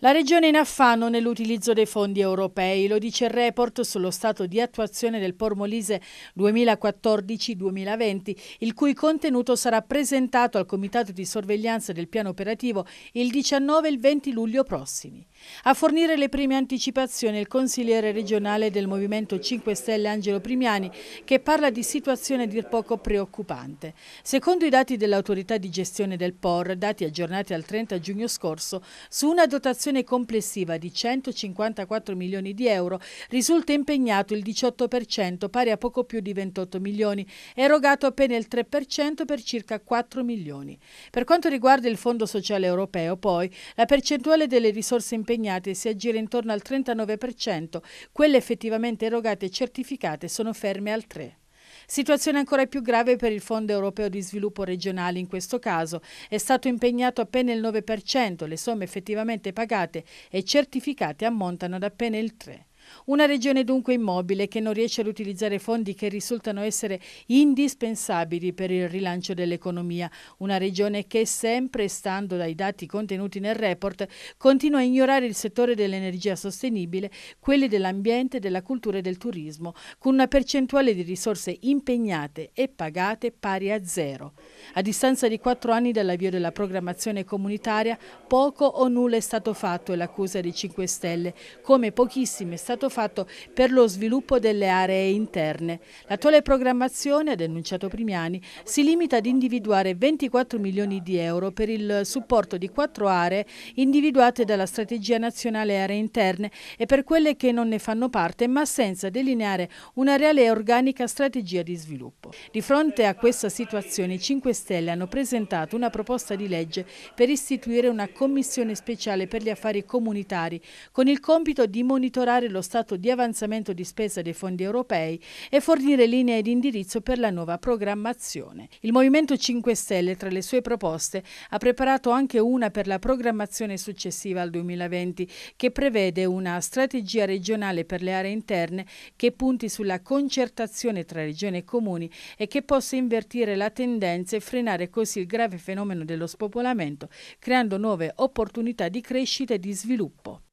La Regione in affanno nell'utilizzo dei fondi europei, lo dice il report sullo stato di attuazione del Pormolise 2014-2020, il cui contenuto sarà presentato al Comitato di Sorveglianza del Piano Operativo il 19 e il 20 luglio prossimi. A fornire le prime anticipazioni il consigliere regionale del Movimento 5 Stelle Angelo Primiani, che parla di situazione dir poco preoccupante. Secondo i dati dell'autorità di gestione del POR, dati aggiornati al 30 giugno scorso, su una dotazione dotazione complessiva di 154 milioni di euro risulta impegnato il 18% pari a poco più di 28 milioni, erogato appena il 3% per circa 4 milioni. Per quanto riguarda il Fondo Sociale Europeo, poi, la percentuale delle risorse impegnate si aggira intorno al 39%, quelle effettivamente erogate e certificate sono ferme al 3%. Situazione ancora più grave per il Fondo europeo di sviluppo regionale in questo caso. È stato impegnato appena il 9%, le somme effettivamente pagate e certificate ammontano ad appena il 3%. Una regione dunque immobile che non riesce ad utilizzare fondi che risultano essere indispensabili per il rilancio dell'economia. Una regione che sempre, stando dai dati contenuti nel report, continua a ignorare il settore dell'energia sostenibile, quelli dell'ambiente, della cultura e del turismo, con una percentuale di risorse impegnate e pagate pari a zero. A distanza di quattro anni dall'avvio della programmazione comunitaria, poco o nulla è stato fatto, è l'accusa dei 5 Stelle, come pochissime stato stato fatto per lo sviluppo delle aree interne. L'attuale programmazione, ha denunciato Primiani, si limita ad individuare 24 milioni di euro per il supporto di quattro aree individuate dalla Strategia Nazionale Aree Interne e per quelle che non ne fanno parte, ma senza delineare una reale e organica strategia di sviluppo. Di fronte a questa situazione i 5 Stelle hanno presentato una proposta di legge per istituire una commissione speciale per gli affari comunitari con il compito di monitorare lo stato di avanzamento di spesa dei fondi europei e fornire linee di indirizzo per la nuova programmazione. Il Movimento 5 Stelle, tra le sue proposte, ha preparato anche una per la programmazione successiva al 2020, che prevede una strategia regionale per le aree interne che punti sulla concertazione tra regioni e comuni e che possa invertire la tendenza e frenare così il grave fenomeno dello spopolamento, creando nuove opportunità di crescita e di sviluppo.